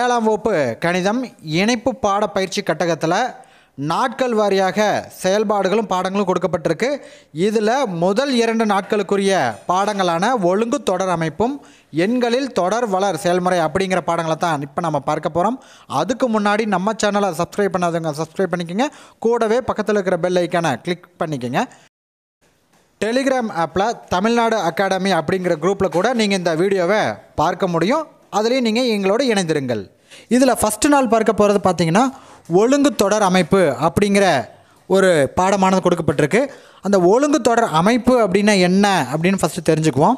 ஏழாம் வகுப்பு கணிதம் இணைப்பு பாட பயிற்சி கட்டகத்தில் நாட்கள் வாரியாக செயல்பாடுகளும் பாடங்களும் கொடுக்கப்பட்டிருக்கு இதில் முதல் இரண்டு நாட்களுக்குரிய பாடங்களான ஒழுங்கு தொடர் அமைப்பும் எண்களில் தொடர் வளர் செயல்முறை அப்படிங்கிற பாடங்களை தான் இப்போ நம்ம பார்க்க போகிறோம் அதுக்கு முன்னாடி நம்ம சேனலை சப்ஸ்கிரைப் பண்ணாதவங்க சப்ஸ்கிரைப் பண்ணிக்கோங்க கூடவே பக்கத்தில் இருக்கிற பெல் ஐக்கானை கிளிக் பண்ணிக்கோங்க டெலிகிராம் ஆப்பில் தமிழ்நாடு அகாடமி அப்படிங்கிற குரூப்பில் கூட நீங்கள் இந்த வீடியோவை பார்க்க முடியும் அதுலேயும் நீங்கள் எங்களோட இணைந்திருங்கள் இதில் ஃபஸ்ட்டு நாள் பார்க்க போகிறது பார்த்தீங்கன்னா ஒழுங்கு தொடர் அமைப்பு அப்படிங்கிற ஒரு பாடமானது கொடுக்கப்பட்டிருக்கு அந்த ஒழுங்கு தொடர் அமைப்பு அப்படின்னா என்ன அப்படின்னு ஃபஸ்ட்டு தெரிஞ்சுக்குவோம்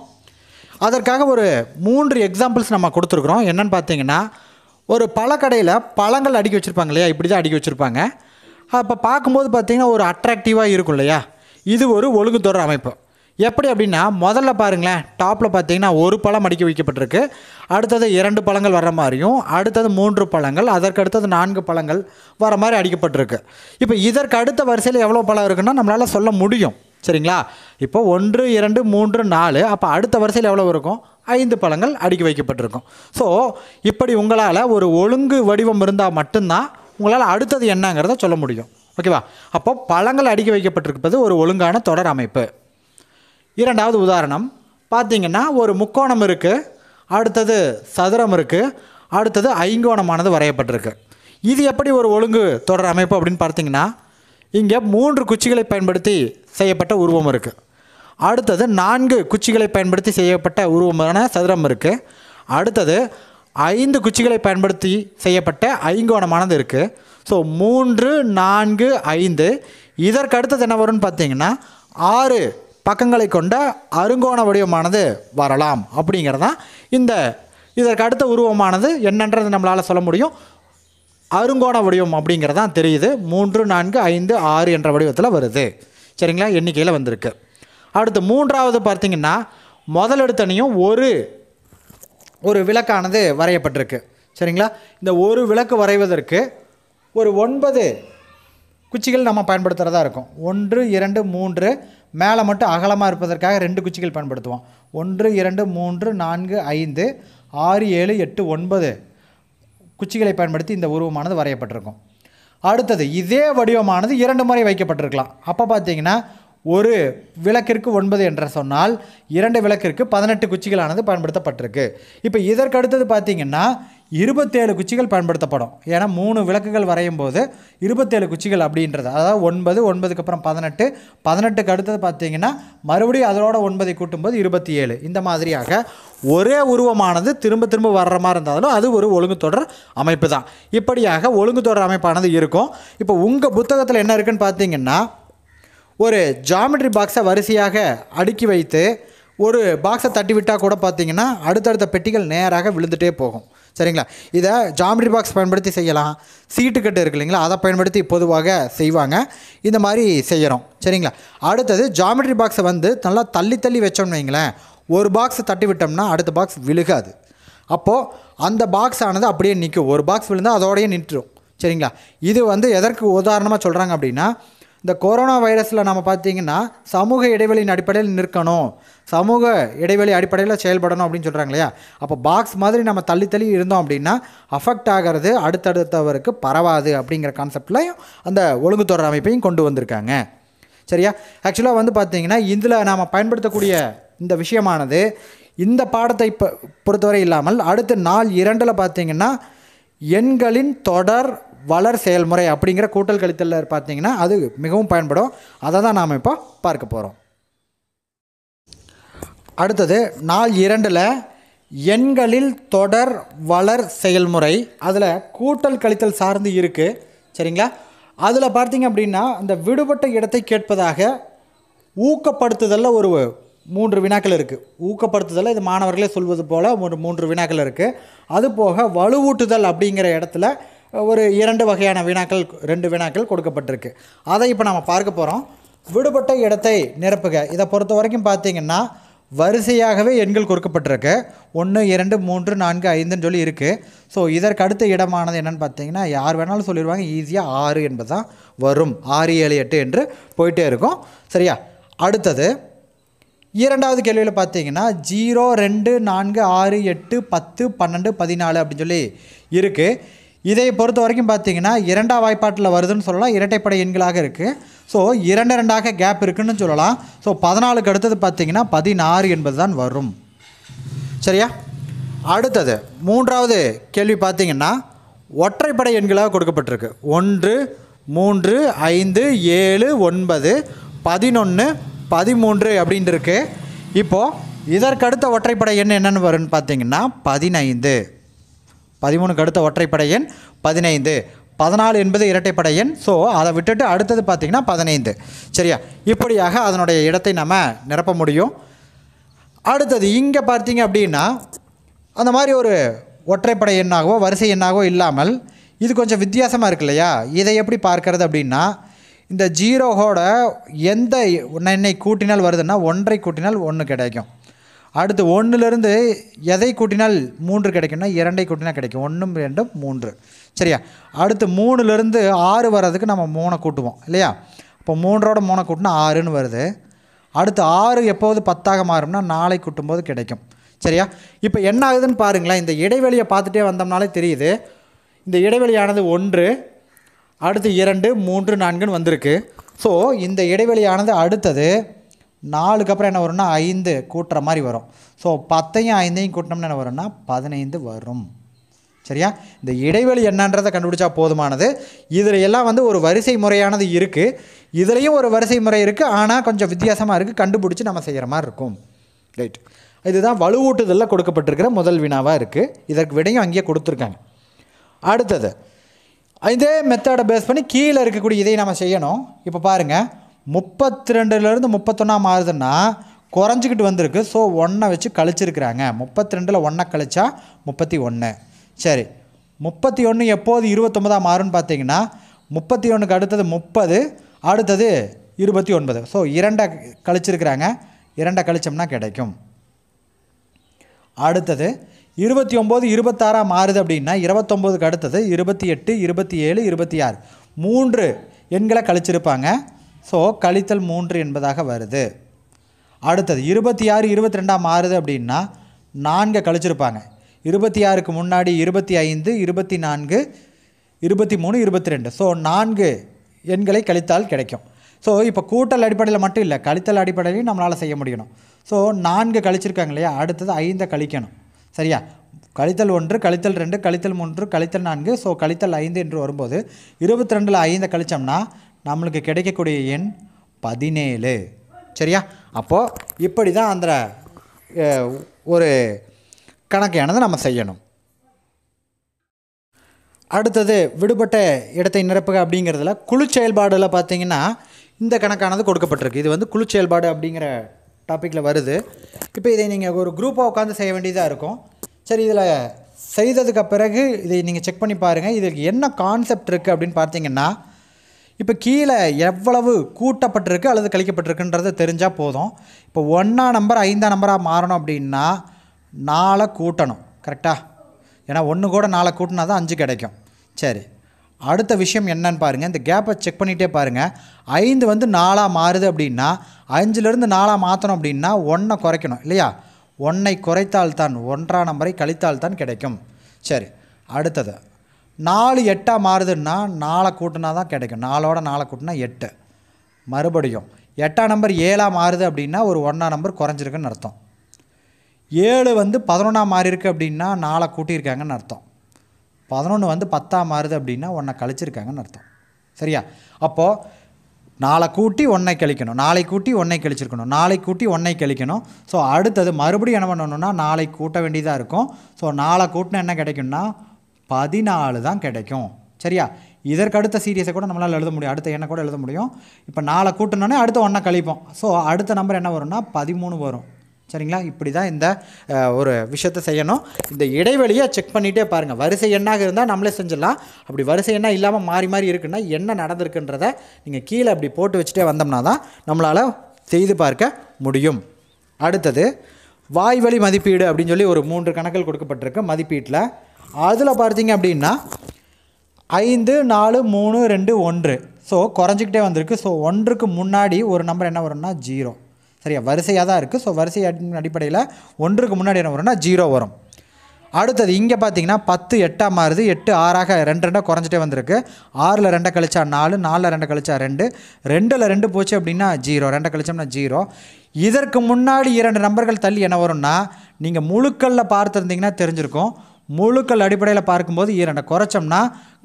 அதற்காக ஒரு மூன்று எக்ஸாம்பிள்ஸ் நம்ம கொடுத்துருக்குறோம் என்னென்னு பார்த்தீங்கன்னா ஒரு பழக்கடையில் பழங்கள் அடுக்கி வச்சுருப்பாங்க இல்லையா இப்படி தான் அடுக்கி வச்சுருப்பாங்க அப்போ பார்க்கும்போது பார்த்திங்கன்னா ஒரு அட்ராக்டிவாக இருக்கும் இல்லையா இது ஒரு ஒழுங்கு தொடர் அமைப்பு எப்படி அப்படின்னா முதல்ல பாருங்களேன் டாப்பில் பார்த்தீங்கன்னா ஒரு பழம் அடுக்கி வைக்கப்பட்டிருக்கு அடுத்தது இரண்டு பழங்கள் வர மாதிரியும் அடுத்தது மூன்று பழங்கள் அதற்கு அடுத்தது நான்கு பழங்கள் வர மாதிரி அடிக்கப்பட்டிருக்கு இப்போ இதற்கு அடுத்த வரிசையில் எவ்வளோ பழம் இருக்குன்னா நம்மளால் சொல்ல முடியும் சரிங்களா இப்போ ஒன்று இரண்டு மூன்று நாலு அப்போ அடுத்த வரிசையில் எவ்வளோ இருக்கும் ஐந்து பழங்கள் அடுக்கி வைக்கப்பட்டிருக்கும் ஸோ இப்படி உங்களால் ஒரு ஒழுங்கு வடிவம் இருந்தால் மட்டும்தான் உங்களால் அடுத்தது என்னங்கிறத சொல்ல முடியும் ஓகேவா அப்போ பழங்கள் அடுக்கி வைக்கப்பட்டிருப்பது ஒரு ஒழுங்கான தொடர் அமைப்பு இரண்டாவது உதாரணம் பார்த்திங்கன்னா ஒரு முக்கோணம் இருக்குது அடுத்தது சதுரம் இருக்குது அடுத்தது ஐங்கோணமானது வரையப்பட்டிருக்கு இது எப்படி ஒரு ஒழுங்கு தொடர் அமைப்பு அப்படின்னு பார்த்தீங்கன்னா இங்கே மூன்று குச்சிகளை பயன்படுத்தி செய்யப்பட்ட உருவம் இருக்குது அடுத்தது நான்கு குச்சிகளை பயன்படுத்தி செய்யப்பட்ட உருவமான சதுரம் இருக்குது அடுத்தது ஐந்து குச்சிகளை பயன்படுத்தி செய்யப்பட்ட ஐங்கோணமானது இருக்குது ஸோ மூன்று நான்கு ஐந்து இதற்கு அடுத்தது என்ன வரும்னு பார்த்தீங்கன்னா ஆறு பக்கங்களை கொண்ட அருங்கோண வடிவமானது வரலாம் அப்படிங்கிறதான் இந்த இதற்கு அடுத்த உருவமானது என்னன்றது நம்மளால் சொல்ல முடியும் அருங்கோண வடிவம் அப்படிங்கிறதான் தெரியுது மூன்று நான்கு ஐந்து ஆறு என்ற வடிவத்தில் வருது சரிங்களா எண்ணிக்கையில் வந்திருக்கு அடுத்து மூன்றாவது பார்த்திங்கன்னா முதலெடுத்தனையும் ஒரு ஒரு விளக்கானது வரையப்பட்டிருக்கு சரிங்களா இந்த ஒரு விளக்கு வரைவதற்கு ஒரு ஒன்பது குச்சிகள் நம்ம பயன்படுத்துகிறதா இருக்கும் ஒன்று இரண்டு மூன்று மேலே மட்டும் அகலமாக இருப்பதற்காக ரெண்டு குச்சிகள் பயன்படுத்துவோம் ஒன்று இரண்டு மூன்று நான்கு ஐந்து ஆறு ஏழு எட்டு ஒன்பது குச்சிகளை பயன்படுத்தி இந்த உருவமானது வரையப்பட்டிருக்கும் அடுத்தது இதே வடிவமானது இரண்டு முறை வைக்கப்பட்டிருக்கலாம் அப்போ பார்த்தீங்கன்னா ஒரு விளக்கிற்கு ஒன்பது என்ற சொன்னால் இரண்டு விளக்கிற்கு பதினெட்டு குச்சிகளானது பயன்படுத்தப்பட்டிருக்கு இப்போ இதற்கடுத்தது பார்த்திங்கன்னா இருபத்தேழு குச்சிகள் பயன்படுத்தப்படும் ஏன்னா மூணு விளக்குகள் வரையும் போது இருபத்தேழு குச்சிகள் அப்படின்றது அதாவது ஒன்பது ஒன்பதுக்கு அப்புறம் பதினெட்டு பதினெட்டுக்கு அடுத்தது பார்த்தீங்கன்னா மறுபடியும் அதோட ஒன்பதை கூட்டும்போது இருபத்தி ஏழு இந்த மாதிரியாக ஒரே உருவமானது திரும்ப திரும்ப வர்ற மாதிரி இருந்தாலும் அது ஒரு ஒழுங்கு தொடர் அமைப்பு தான் இப்படியாக ஒழுங்கு தொடர் அமைப்பானது இருக்கும் இப்போ உங்கள் புத்தகத்தில் என்ன இருக்குன்னு பார்த்தீங்கன்னா ஒரு ஜாமெட்ரி பாக்ஸை வரிசையாக அடுக்கி வைத்து ஒரு பாக்ஸை தட்டி விட்டால் கூட பார்த்தீங்கன்னா அடுத்தடுத்த பெட்டிகள் நேராக விழுந்துகிட்டே போகும் சரிங்களா இதை ஜாமெட்ரி பாக்ஸ் பயன்படுத்தி செய்யலாம் சீட்டு கட்டு இருக்கு இல்லைங்களா அதை பயன்படுத்தி பொதுவாக செய்வாங்க இந்த மாதிரி செய்கிறோம் சரிங்களா அடுத்தது ஜாமெட்ரி பாக்ஸை வந்து நல்லா தள்ளி தள்ளி வச்சோம்னு வைங்களேன் ஒரு பாக்ஸ் தட்டி விட்டோம்னா அடுத்த பாக்ஸ் விழுகாது அப்போது அந்த பாக்ஸ் ஆனது அப்படியே நிற்கும் ஒரு பாக்ஸ் விழுந்தால் அதோடையே நின்றுடும் சரிங்களா இது வந்து எதற்கு உதாரணமாக சொல்கிறாங்க அப்படின்னா இந்த கொரோனா வைரஸில் நம்ம பார்த்தீங்கன்னா சமூக இடைவெளியின் அடிப்படையில் நிற்கணும் சமூக இடைவெளி அடிப்படையில் செயல்படணும் அப்படின்னு சொல்கிறாங்க இல்லையா அப்போ பாக்ஸ் மாதிரி நம்ம தள்ளி தள்ளி இருந்தோம் அப்படின்னா அஃபெக்ட் ஆகிறது அடுத்தடுத்தவருக்கு பரவாது அப்படிங்கிற கான்செப்ட்லையும் அந்த ஒழுங்குத்துறை அமைப்பையும் கொண்டு வந்திருக்காங்க சரியா ஆக்சுவலாக வந்து பார்த்திங்கன்னா இதில் நாம் பயன்படுத்தக்கூடிய இந்த விஷயமானது இந்த பாடத்தை இப்போ பொறுத்தவரை இல்லாமல் அடுத்த நாள் இரண்டில் பார்த்திங்கன்னா எண்களின் தொடர் வளர் செயல்முறை அப்படிங்கிற கூட்டல் கழித்தலில் பார்த்தீங்கன்னா அது மிகவும் பயன்படும் அதை தான் நாம் இப்போ பார்க்க போகிறோம் அடுத்தது நாள் இரண்டில் எண்களில் தொடர் வளர் செயல்முறை அதில் கூட்டல் கழித்தல் சார்ந்து இருக்குது சரிங்களா அதில் பார்த்தீங்க அப்படின்னா அந்த விடுபட்ட இடத்தை கேட்பதாக ஊக்கப்படுத்துதலில் ஒரு மூன்று வினாக்கள் இருக்குது ஊக்கப்படுத்துதலில் இது மாணவர்களே சொல்வது போல் ஒரு மூன்று வினாக்கள் இருக்குது அதுபோக வலுவூட்டுதல் அப்படிங்கிற இடத்துல ஒரு இரண்டு வகையான வினாக்கள் ரெண்டு வினாக்கள் கொடுக்கப்பட்டிருக்கு அதை இப்போ நம்ம பார்க்க போகிறோம் விடுபட்ட இடத்தை நிரப்புக இதை பொறுத்த வரைக்கும் பார்த்தீங்கன்னா வரிசையாகவே எண்கள் கொடுக்கப்பட்டிருக்கு ஒன்று இரண்டு மூன்று நான்கு ஐந்துன்னு சொல்லி இருக்குது ஸோ இதற்கு அடுத்த இடமானது என்னென்னு பார்த்தீங்கன்னா யார் வேணாலும் சொல்லிடுவாங்க ஈஸியாக ஆறு என்பது தான் வரும் ஆறு ஏழு எட்டு என்று போயிட்டே இருக்கும் சரியா அடுத்தது இரண்டாவது கேள்வியில் பார்த்தீங்கன்னா ஜீரோ ரெண்டு நான்கு ஆறு எட்டு பத்து பன்னெண்டு பதினாலு அப்படின்னு சொல்லி இருக்குது இதை பொறுத்த வரைக்கும் பார்த்தீங்கன்னா இரண்டாம் வாய்ப்பாட்டில் வருதுன்னு சொல்லலாம் இரட்டைப்படை எண்களாக இருக்குது ஸோ இரண்டு இரண்டாக கேப் இருக்குன்னு சொல்லலாம் ஸோ பதினாலுக்கு அடுத்தது பார்த்திங்கன்னா பதினாறு என்பது தான் வரும் சரியா அடுத்தது மூன்றாவது கேள்வி பார்த்திங்கன்னா ஒற்றைப்படை எண்களாக கொடுக்கப்பட்டிருக்கு ஒன்று மூன்று ஐந்து ஏழு ஒன்பது பதினொன்று பதிமூன்று அப்படின்ட்டு இருக்குது இப்போது இதற்கடுத்த ஒற்றைப்படை எண் என்னென்னு வரும்னு பார்த்தீங்கன்னா பதினைந்து பதிமூணுக்கு அடுத்த ஒற்றைப்படை எண் பதினைந்து பதினாலு என்பது இரட்டைப்படை எண் ஸோ அதை விட்டுட்டு அடுத்தது பார்த்திங்கன்னா பதினைந்து சரியா இப்படியாக அதனுடைய இடத்தை நம்ம நிரப்ப முடியும் அடுத்தது இங்கே பார்த்தீங்க அப்படின்னா அந்த மாதிரி ஒரு ஒற்றைப்படை எண்ணாகவோ வரிசை எண்ணாகவோ இல்லாமல் இது கொஞ்சம் வித்தியாசமாக இருக்கு இல்லையா இதை எப்படி பார்க்கறது அப்படின்னா இந்த ஜீரோவோட எந்த என்னை கூட்டினால் வருதுன்னா ஒன்றை கூட்டினால் ஒன்று கிடைக்கும் அடுத்து ஒன்றுலேருந்து எதை கூட்டினால் மூன்று கிடைக்கும்னா இரண்டை கூட்டினால் கிடைக்கும் ஒன்றும் ரெண்டும் மூன்று சரியா அடுத்து மூணுலேருந்து ஆறு வர்றதுக்கு நம்ம மூணை கூட்டுவோம் இல்லையா இப்போ மூன்றோட மூணை கூட்டினா ஆறுன்னு வருது அடுத்து ஆறு எப்போது பத்தாக மாறும்னா நாளை கூட்டும்போது கிடைக்கும் சரியா இப்போ என்ன ஆகுதுன்னு பாருங்களேன் இந்த இடைவெளியை பார்த்துட்டே வந்தோம்னாலே தெரியுது இந்த இடைவெளியானது ஒன்று அடுத்து இரண்டு மூன்று நான்குன்னு வந்திருக்கு ஸோ இந்த இடைவெளியானது அடுத்தது நாலுக்கு அப்புறம் என்ன வரும்னா ஐந்து கூட்டுற மாதிரி வரும் ஸோ பத்தையும் ஐந்தையும் கூட்டினோம்னா என்ன வரும்னா பதினைந்து வரும் சரியா இந்த இடைவெளி என்னன்றதை கண்டுபிடிச்சா போதுமானது இதில் எல்லாம் வந்து ஒரு வரிசை முறையானது இருக்குது இதுலேயும் ஒரு வரிசை முறை இருக்குது ஆனால் கொஞ்சம் வித்தியாசமாக இருக்குது கண்டுபிடிச்சி நம்ம செய்கிற மாதிரி இருக்கும் ரைட் இதுதான் வலுவூட்டுதலில் கொடுக்கப்பட்டிருக்கிற முதல் வினாவாக இருக்குது இதற்கு விடையும் அங்கேயே கொடுத்துருக்காங்க அடுத்தது இதே மெத்தடை பேஸ் பண்ணி கீழே இருக்கக்கூடிய இதை நம்ம செய்யணும் இப்போ பாருங்கள் முப்பத்தி ரெண்டுலேருந்து முப்பத்தொன்னா மாறுதுன்னா குறைஞ்சிக்கிட்டு வந்திருக்கு ஸோ ஒன்றை வச்சு கழிச்சிருக்கிறாங்க முப்பத்தி ரெண்டில் ஒன்றை கழிச்சா முப்பத்தி ஒன்று சரி முப்பத்தி ஒன்று எப்போது இருபத்தொம்பதாக மாறும்னு பார்த்தீங்கன்னா முப்பத்தி ஒன்றுக்கு அடுத்தது முப்பது அடுத்தது இருபத்தி ஒன்பது ஸோ இரண்டை கழிச்சிருக்கிறாங்க இரண்டை கழிச்சோம்னா கிடைக்கும் அடுத்தது இருபத்தி ஒம்பது இருபத்தாறாக மாறுது அப்படின்னா இருபத்தொம்போதுக்கு அடுத்தது இருபத்தி எட்டு இருபத்தி ஏழு இருபத்தி ஆறு மூன்று எண்களை கழிச்சிருப்பாங்க ஸோ கழித்தல் மூன்று என்பதாக வருது அடுத்தது இருபத்தி ஆறு இருபத்தி ரெண்டாம் மாறுது அப்படின்னா நான்கை கழிச்சிருப்பாங்க இருபத்தி ஆறுக்கு முன்னாடி இருபத்தி ஐந்து இருபத்தி நான்கு இருபத்தி மூணு இருபத்தி ரெண்டு ஸோ நான்கு எண்களை கழித்தால் கிடைக்கும் ஸோ இப்போ கூட்டல் அடிப்படையில் மட்டும் இல்லை கழித்தல் அடிப்படையிலையும் நம்மளால் செய்ய முடியணும் ஸோ நான்கு கழிச்சிருக்காங்க இல்லையா அடுத்தது ஐந்தை கழிக்கணும் சரியா கழித்தல் ஒன்று கழித்தல் ரெண்டு கழித்தல் மூன்று கழித்தல் நான்கு ஸோ கழித்தல் ஐந்து என்று வரும்போது இருபத்தி ரெண்டில் ஐந்தை கழித்தோம்னா நம்மளுக்கு கிடைக்கக்கூடிய எண் பதினேழு சரியா அப்போது இப்படி தான் அந்த ஒரு கணக்கையானது நம்ம செய்யணும் அடுத்தது விடுபட்ட இடத்தை நிரப்புக அப்படிங்கிறதுல குழு செயல்பாடில் பார்த்திங்கன்னா இந்த கணக்கானது கொடுக்கப்பட்டிருக்கு இது வந்து குழு செயல்பாடு அப்படிங்கிற டாப்பிக்கில் வருது இப்போ இதை நீங்கள் ஒரு குரூப்பாக உட்காந்து செய்ய வேண்டியதாக இருக்கும் சரி இதில் செய்ததுக்கு பிறகு இதை நீங்கள் செக் பண்ணி பாருங்கள் இதுக்கு என்ன கான்செப்ட் இருக்குது அப்படின்னு பார்த்தீங்கன்னா இப்போ கீழே எவ்வளவு கூட்டப்பட்டிருக்கு அல்லது கழிக்கப்பட்டிருக்குன்றது தெரிஞ்சால் போதும் இப்போ ஒன்றா நம்பர் ஐந்தாம் நம்பராக மாறணும் அப்படின்னா நாளை கூட்டணும் கரெக்டாக ஏன்னா ஒன்று கூட நாளை கூட்டினா தான் அஞ்சு கிடைக்கும் சரி அடுத்த விஷயம் என்னன்னு பாருங்கள் இந்த கேப்பை செக் பண்ணிகிட்டே பாருங்கள் ஐந்து வந்து நாளாக மாறுது அப்படின்னா அஞ்சுலேருந்து நாளாக மாற்றணும் அப்படின்னா ஒன்றை குறைக்கணும் இல்லையா ஒன்றை குறைத்தால்தான் ஒன்றாம் நம்பரை கழித்தால்தான் கிடைக்கும் சரி அடுத்தது நாலு எட்டாக மாறுதுன்னா நாளை கூட்டினா தான் கிடைக்கும் நாலோட நாளை கூட்டினா எட்டு மறுபடியும் எட்டாம் நம்பர் ஏழாக மாறுது அப்படின்னா ஒரு ஒன்றாம் நம்பர் குறைஞ்சிருக்குன்னு அர்த்தம் ஏழு வந்து பதினொன்றாம் மாறி இருக்குது அப்படின்னா நாளை கூட்டியிருக்காங்கன்னு அர்த்தம் பதினொன்று வந்து பத்தாக மாறுது அப்படின்னா ஒன்றை கழிச்சிருக்காங்கன்னு அர்த்தம் சரியா அப்போது நாளை கூட்டி ஒன்றை கழிக்கணும் நாளை கூட்டி ஒன்றை கழிச்சிருக்கணும் நாளை கூட்டி ஒன்றை கழிக்கணும் ஸோ அடுத்தது மறுபடியும் என்ன பண்ணணும்னா நாளை கூட்ட வேண்டியதாக இருக்கும் ஸோ நாளை கூட்டினா என்ன கிடைக்கும்னா பதினாலு தான் கிடைக்கும் சரியா இதற்கு அடுத்த சீரியஸை கூட நம்மளால் எழுத முடியும் அடுத்த எண்ணை கூட எழுத முடியும் இப்போ நாளை கூட்டினோன்னே அடுத்த ஒன்றை கழிப்போம் ஸோ அடுத்த நம்பர் என்ன வரும்னா பதிமூணு வரும் சரிங்களா இப்படி தான் இந்த ஒரு விஷயத்தை செய்யணும் இந்த இடைவெளியை செக் பண்ணிகிட்டே பாருங்கள் வரிசை எண்ணாக இருந்தால் நம்மளே செஞ்சிடலாம் அப்படி வரிசை எண்ணாக இல்லாமல் மாறி மாறி இருக்குன்னா என்ன நடந்திருக்குன்றதை நீங்கள் கீழே அப்படி போட்டு வச்சுட்டே வந்தோம்னா தான் நம்மளால் செய்து பார்க்க முடியும் அடுத்தது வாய்வழி மதிப்பீடு அப்படின்னு சொல்லி ஒரு மூன்று கணக்கில் கொடுக்கப்பட்டிருக்கு மதிப்பீட்டில் அதில் பார்த்தீங்க அப்படின்னா ஐந்து நாலு மூணு ரெண்டு ஒன்று ஸோ குறைஞ்சிக்கிட்டே வந்திருக்கு ஸோ ஒன்றுக்கு முன்னாடி ஒரு நம்பர் என்ன வரும்னா ஜீரோ சரியா வரிசையாக தான் இருக்குது ஸோ வரிசை அடிப்படையில் ஒன்றுக்கு முன்னாடி என்ன வரும்னா ஜீரோ வரும் அடுத்தது இங்கே பார்த்தீங்கன்னா பத்து எட்டாக மாறுது எட்டு ஆறாக ரெண்டு ரெண்டாக குறைஞ்சிட்டே வந்திருக்கு ஆறில் ரெண்டை கழிச்சா நாலு நாலில் ரெண்டை கழிச்சா ரெண்டு ரெண்டில் ரெண்டு போச்சு அப்படின்னா ஜீரோ ரெண்டை கழிச்சோம்னா ஜீரோ இதற்கு முன்னாடி இரண்டு நம்பர்கள் தள்ளி என்ன வரும்னா நீங்கள் முழுக்களில் பார்த்துருந்தீங்கன்னா தெரிஞ்சிருக்கும் முழுக்கள் அடிப்படையில் பார்க்கும்போது இரண்டை குறைச்சோம்னா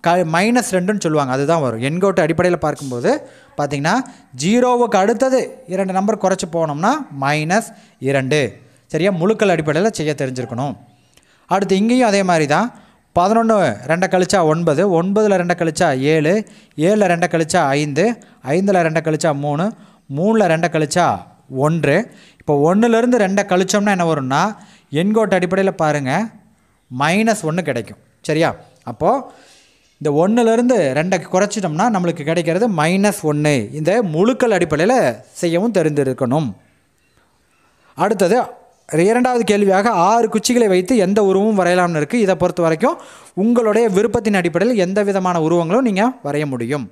க மைனஸ் ரெண்டுன்னு சொல்லுவாங்க அதுதான் வரும் எண்கோட்டு அடிப்படையில் பார்க்கும்போது பார்த்திங்கன்னா ஜீரோவுக்கு அடுத்தது இரண்டு நம்பர் குறைச்சி போனோம்னா மைனஸ் இரண்டு சரியா முழுக்கள் அடிப்படையில் செய்ய தெரிஞ்சிருக்கணும் அடுத்து இங்கேயும் அதே மாதிரி தான் பதினொன்று ரெண்டை கழிச்சா ஒன்பது ஒன்பதில் ரெண்டை கழிச்சா ஏழு ஏழில் ரெண்டை கழிச்சா ஐந்து ஐந்தில் ரெண்டை கழிச்சா மூணு மூணில் ரெண்டை கழிச்சா ஒன்று இப்போ ஒன்றுலேருந்து ரெண்டை கழிச்சோம்னா என்ன வரும்னா எண்கோட்டு அடிப்படையில் பாருங்கள் மைனஸ் ஒன்று கிடைக்கும் சரியா அப்போது இந்த ஒன்றுலேருந்து ரெண்டை குறைச்சிட்டோம்னா நம்மளுக்கு கிடைக்கிறது மைனஸ் ஒன்று இந்த முழுக்கள் அடிப்படையில் செய்யவும் தெரிந்திருக்கணும் அடுத்தது இரண்டாவது கேள்வியாக ஆறு குச்சிகளை வைத்து எந்த உருவமும் வரையலாம்னு இருக்குது இதை பொறுத்த வரைக்கும் உங்களுடைய விருப்பத்தின் அடிப்படையில் எந்த விதமான உருவங்களும் நீங்கள் வரைய முடியும்